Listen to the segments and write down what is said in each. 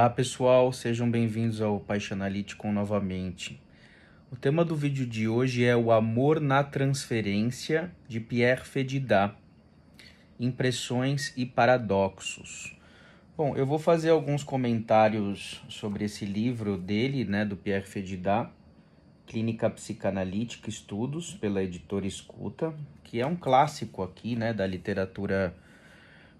Olá pessoal, sejam bem-vindos ao Paixonalítico novamente. O tema do vídeo de hoje é o amor na transferência de Pierre Fedidat, impressões e paradoxos. Bom, eu vou fazer alguns comentários sobre esse livro dele, né, do Pierre Fedidat, Clínica Psicanalítica Estudos, pela editora Escuta, que é um clássico aqui, né, da literatura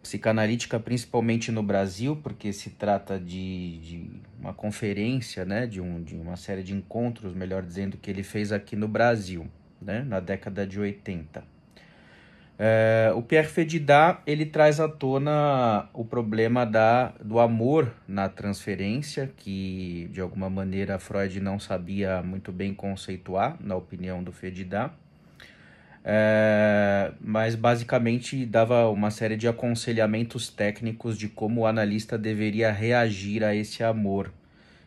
psicanalítica, principalmente no Brasil, porque se trata de, de uma conferência, né, de, um, de uma série de encontros, melhor dizendo, que ele fez aqui no Brasil, né, na década de 80. É, o Pierre Fedidat ele traz à tona o problema da, do amor na transferência, que de alguma maneira Freud não sabia muito bem conceituar, na opinião do Fedidat. É, mas basicamente dava uma série de aconselhamentos técnicos de como o analista deveria reagir a esse amor.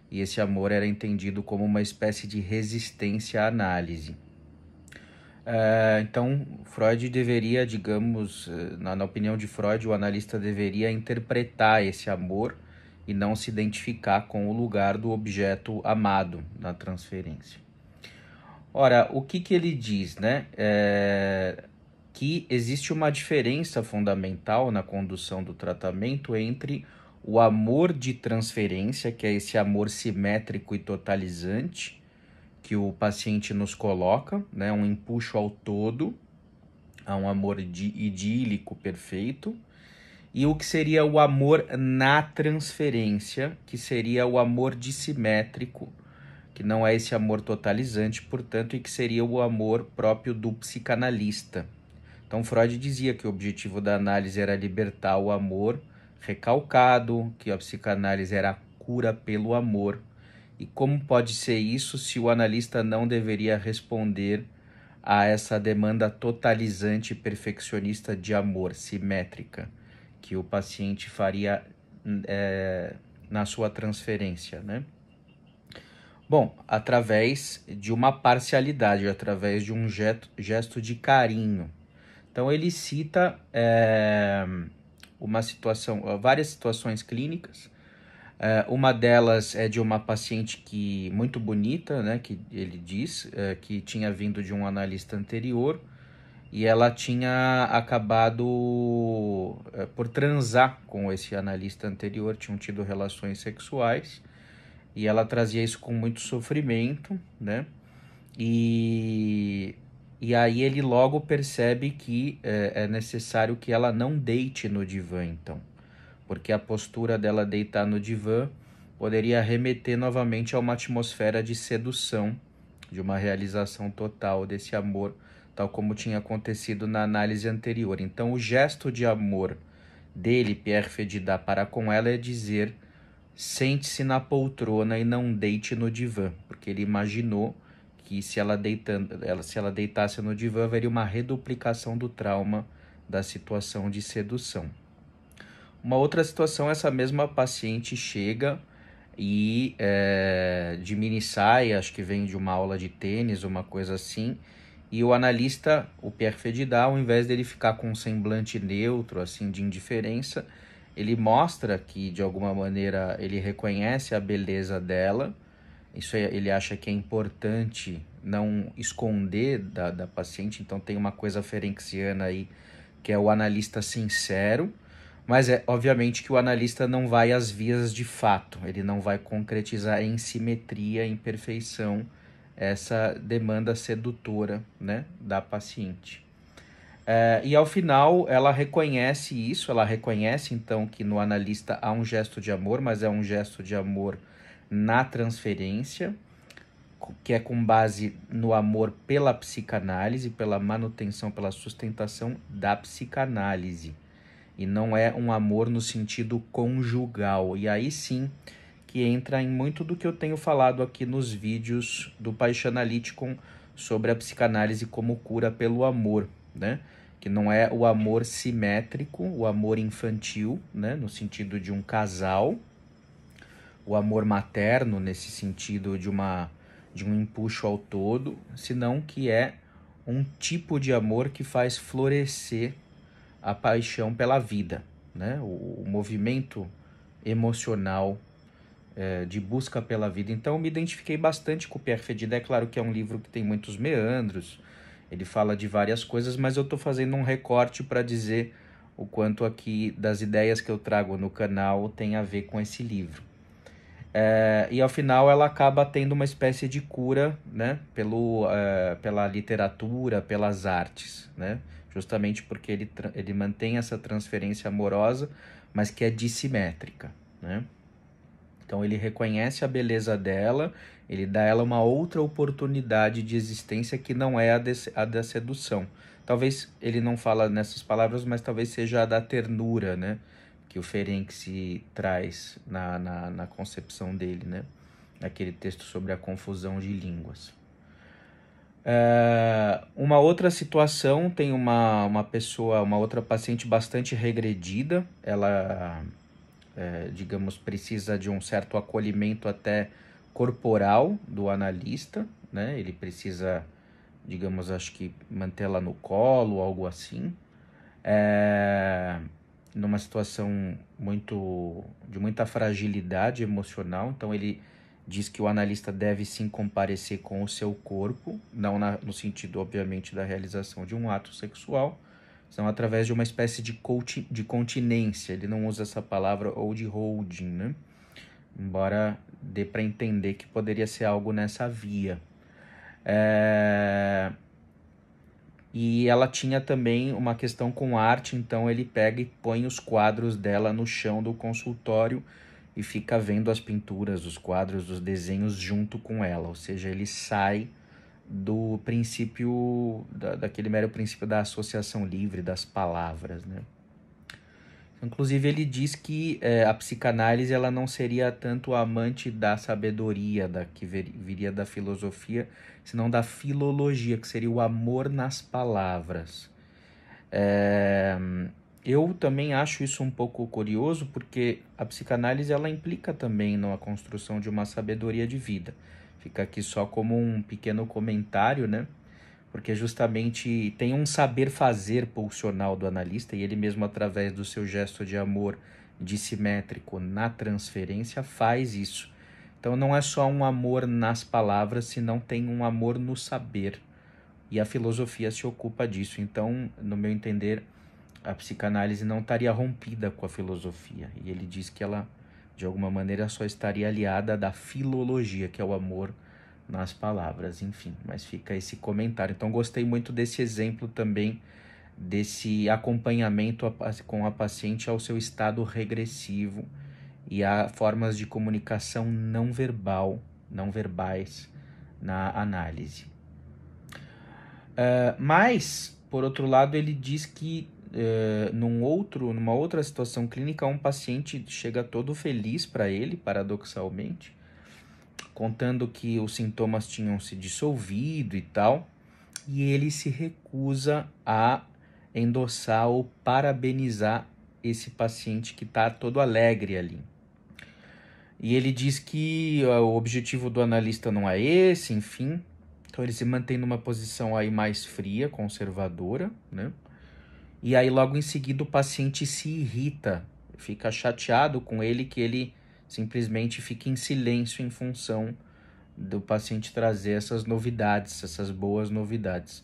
E esse amor era entendido como uma espécie de resistência à análise. É, então, Freud deveria, digamos, eh, na, na opinião de Freud, o analista deveria interpretar esse amor e não se identificar com o lugar do objeto amado na transferência. Ora, o que, que ele diz, né? É que existe uma diferença fundamental na condução do tratamento entre o amor de transferência, que é esse amor simétrico e totalizante que o paciente nos coloca, né, um empuxo ao todo, a um amor idílico perfeito, e o que seria o amor na transferência, que seria o amor dissimétrico, que não é esse amor totalizante, portanto, e que seria o amor próprio do psicanalista. Então, Freud dizia que o objetivo da análise era libertar o amor recalcado, que a psicanálise era a cura pelo amor. E como pode ser isso se o analista não deveria responder a essa demanda totalizante perfeccionista de amor simétrica que o paciente faria é, na sua transferência, né? Bom, através de uma parcialidade, através de um gesto, gesto de carinho. Então ele cita é, uma situação, várias situações clínicas. É, uma delas é de uma paciente que muito bonita, né? Que ele diz é, que tinha vindo de um analista anterior e ela tinha acabado é, por transar com esse analista anterior, tinham tido relações sexuais e ela trazia isso com muito sofrimento, né? E, e aí ele logo percebe que é, é necessário que ela não deite no divã, então, porque a postura dela deitar no divã poderia remeter novamente a uma atmosfera de sedução, de uma realização total desse amor, tal como tinha acontecido na análise anterior. Então, o gesto de amor dele, Pierre Fedida, para com ela é dizer sente-se na poltrona e não deite no divã, porque ele imaginou que se ela, deitando, ela, se ela deitasse no divã, haveria uma reduplicação do trauma da situação de sedução. Uma outra situação, essa mesma paciente chega e é, de mini saia, acho que vem de uma aula de tênis, uma coisa assim, e o analista, o Pierre Fedidal, ao invés dele ficar com um semblante neutro, assim, de indiferença, ele mostra que de alguma maneira ele reconhece a beleza dela. Isso é, ele acha que é importante não esconder da, da paciente. Então tem uma coisa ferenciana aí que é o analista sincero. Mas é obviamente que o analista não vai às vias de fato, ele não vai concretizar em simetria, em perfeição, essa demanda sedutora né, da paciente. É, e ao final ela reconhece isso, ela reconhece então que no analista há um gesto de amor, mas é um gesto de amor na transferência, que é com base no amor pela psicanálise, pela manutenção, pela sustentação da psicanálise. E não é um amor no sentido conjugal. E aí sim que entra em muito do que eu tenho falado aqui nos vídeos do Paixão Analítico sobre a psicanálise como cura pelo amor, né? que não é o amor simétrico, o amor infantil, né, no sentido de um casal, o amor materno nesse sentido de uma de um empuxo ao todo, senão que é um tipo de amor que faz florescer a paixão pela vida, né? o, o movimento emocional é, de busca pela vida. Então, eu me identifiquei bastante com o Pierre Fedida. É claro que é um livro que tem muitos meandros, ele fala de várias coisas, mas eu estou fazendo um recorte para dizer o quanto aqui das ideias que eu trago no canal tem a ver com esse livro. É, e ao final ela acaba tendo uma espécie de cura né, pelo, é, pela literatura, pelas artes, né? justamente porque ele, ele mantém essa transferência amorosa, mas que é dissimétrica. Né? Então ele reconhece a beleza dela ele dá a ela uma outra oportunidade de existência que não é a, de, a da sedução. Talvez ele não fala nessas palavras, mas talvez seja a da ternura, né? Que o se traz na, na, na concepção dele, né? Naquele texto sobre a confusão de línguas. É, uma outra situação tem uma, uma pessoa, uma outra paciente bastante regredida. Ela, é, digamos, precisa de um certo acolhimento até corporal do analista, né? Ele precisa, digamos, acho que mantê-la no colo, algo assim. É, numa situação muito de muita fragilidade emocional, então ele diz que o analista deve sim comparecer com o seu corpo, não na, no sentido, obviamente, da realização de um ato sexual, são através de uma espécie de, coach, de continência, ele não usa essa palavra, ou de holding, né? embora dê para entender que poderia ser algo nessa via. É... E ela tinha também uma questão com arte, então ele pega e põe os quadros dela no chão do consultório e fica vendo as pinturas, os quadros, os desenhos junto com ela. Ou seja, ele sai do princípio, da, daquele mero princípio da associação livre das palavras, né? Inclusive ele diz que é, a psicanálise ela não seria tanto o amante da sabedoria, da que viria da filosofia, senão da filologia, que seria o amor nas palavras. É, eu também acho isso um pouco curioso, porque a psicanálise ela implica também na construção de uma sabedoria de vida. Fica aqui só como um pequeno comentário, né? porque justamente tem um saber fazer pulsional do analista e ele mesmo através do seu gesto de amor dissimétrico na transferência faz isso. Então não é só um amor nas palavras, senão tem um amor no saber. E a filosofia se ocupa disso. Então, no meu entender, a psicanálise não estaria rompida com a filosofia. E ele diz que ela, de alguma maneira, só estaria aliada da filologia, que é o amor nas palavras, enfim, mas fica esse comentário. Então gostei muito desse exemplo também desse acompanhamento com a paciente ao seu estado regressivo e a formas de comunicação não verbal, não verbais na análise. Uh, mas, por outro lado, ele diz que uh, num outro, numa outra situação clínica, um paciente chega todo feliz para ele, paradoxalmente, contando que os sintomas tinham se dissolvido e tal, e ele se recusa a endossar ou parabenizar esse paciente que está todo alegre ali. E ele diz que o objetivo do analista não é esse, enfim. Então ele se mantém numa posição aí mais fria, conservadora, né? E aí logo em seguida o paciente se irrita, fica chateado com ele que ele simplesmente fica em silêncio em função do paciente trazer essas novidades, essas boas novidades.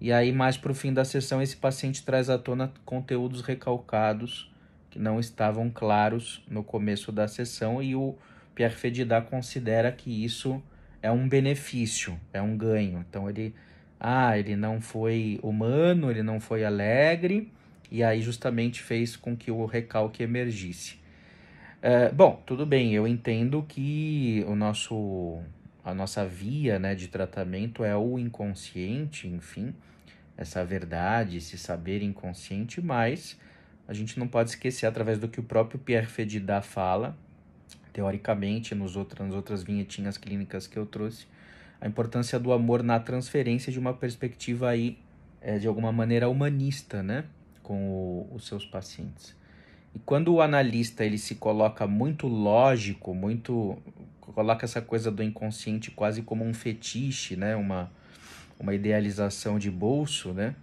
E aí, mais para o fim da sessão, esse paciente traz à tona conteúdos recalcados que não estavam claros no começo da sessão e o Pierre Fedidat considera que isso é um benefício, é um ganho. Então ele, ah, ele não foi humano, ele não foi alegre e aí justamente fez com que o recalque emergisse. É, bom, tudo bem, eu entendo que o nosso, a nossa via né, de tratamento é o inconsciente, enfim, essa verdade, esse saber inconsciente, mas a gente não pode esquecer, através do que o próprio Pierre Fedidat fala, teoricamente, nos outros, nas outras vinhetinhas clínicas que eu trouxe, a importância do amor na transferência de uma perspectiva aí, é, de alguma maneira, humanista, né, com o, os seus pacientes. E quando o analista ele se coloca muito lógico, muito coloca essa coisa do inconsciente quase como um fetiche, né? Uma uma idealização de bolso, né?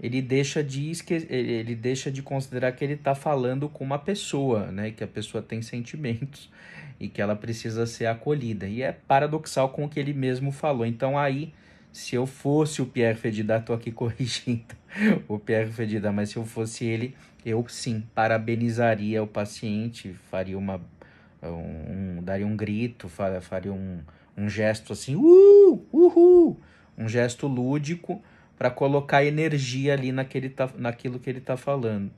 Ele deixa de esque... ele deixa de considerar que ele está falando com uma pessoa, né? Que a pessoa tem sentimentos e que ela precisa ser acolhida. E é paradoxal com o que ele mesmo falou. Então aí se eu fosse o Pierre Fedida, tô aqui corrigindo o Pierre Fedida, mas se eu fosse ele, eu sim parabenizaria o paciente, faria uma um, um, daria um grito, faria um, um gesto assim, uh, uhul, um gesto lúdico para colocar energia ali naquele tá, naquilo que ele está falando.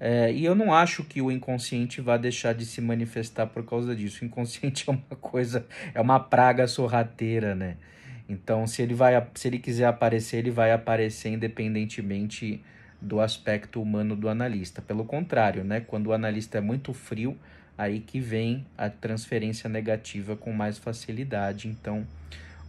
É, e eu não acho que o inconsciente vá deixar de se manifestar por causa disso. O inconsciente é uma coisa, é uma praga sorrateira, né? Então, se ele, vai, se ele quiser aparecer, ele vai aparecer independentemente do aspecto humano do analista. Pelo contrário, né? quando o analista é muito frio, aí que vem a transferência negativa com mais facilidade. Então,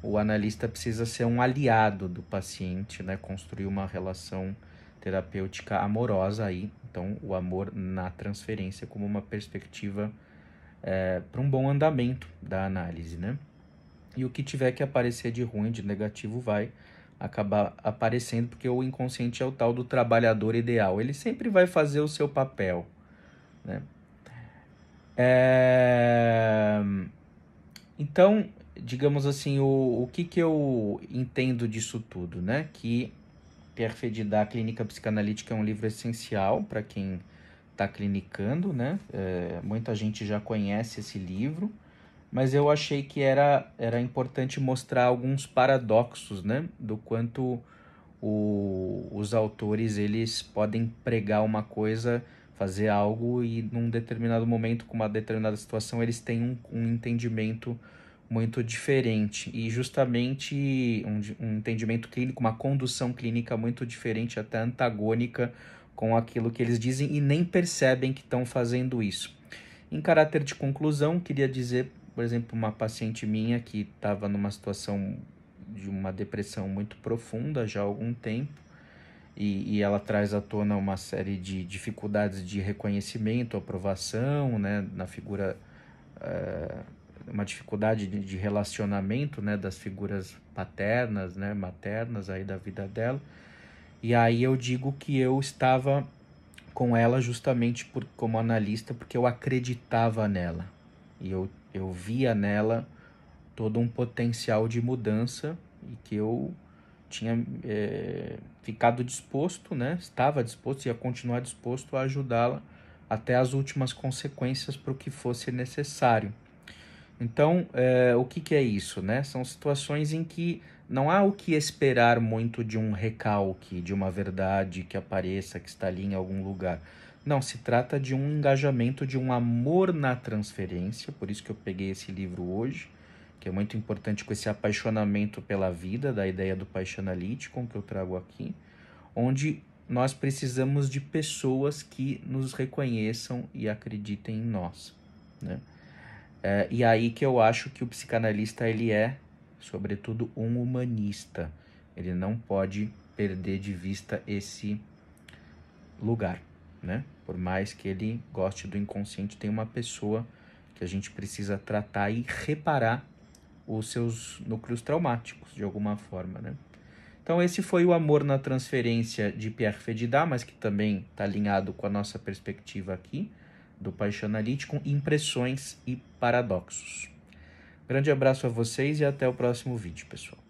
o analista precisa ser um aliado do paciente, né? construir uma relação terapêutica amorosa aí. Então, o amor na transferência como uma perspectiva é, eh, para um bom andamento da análise, né? E o que tiver que aparecer de ruim, de negativo, vai acabar aparecendo, porque o inconsciente é o tal do trabalhador ideal. Ele sempre vai fazer o seu papel. Né? É... Então, digamos assim, o, o que, que eu entendo disso tudo, né? Que Perfedida da Clínica Psicanalítica é um livro essencial para quem está clinicando, né? É, muita gente já conhece esse livro mas eu achei que era, era importante mostrar alguns paradoxos, né? Do quanto o, os autores eles podem pregar uma coisa, fazer algo e num determinado momento, com uma determinada situação, eles têm um, um entendimento muito diferente e justamente um, um entendimento clínico, uma condução clínica muito diferente, até antagônica com aquilo que eles dizem e nem percebem que estão fazendo isso. Em caráter de conclusão, queria dizer por exemplo, uma paciente minha que estava numa situação de uma depressão muito profunda já há algum tempo, e, e, ela traz à tona uma série de dificuldades de reconhecimento, aprovação, né, na figura uh, uma dificuldade de, de, relacionamento, né, das figuras paternas, né, maternas aí da vida dela. E aí eu digo que eu estava com ela justamente por, como analista porque eu acreditava nela e eu eu via nela todo um potencial de mudança e que eu tinha é, ficado disposto, né? Estava disposto e ia continuar disposto a ajudá-la até as últimas consequências para o que fosse necessário. Então, é, o que, que é isso, né? São situações em que não há o que esperar muito de um recalque, de uma verdade que apareça, que está ali em algum lugar. Não, se trata de um engajamento, de um amor na transferência, por isso que eu peguei esse livro hoje, que é muito importante com esse apaixonamento pela vida, da ideia do analítico que eu trago aqui, onde nós precisamos de pessoas que nos reconheçam e acreditem em nós, né? É, e aí que eu acho que o psicanalista ele é, sobretudo, um humanista. Ele não pode perder de vista esse lugar né? Por mais que ele goste do inconsciente, tem uma pessoa que a gente precisa tratar e reparar os seus núcleos traumáticos de alguma forma, né? Então esse foi o amor na transferência de Pierre Fedida, mas que também está alinhado com a nossa perspectiva aqui do Paixão Analítico, impressões e paradoxos. Grande abraço a vocês e até o próximo vídeo, pessoal.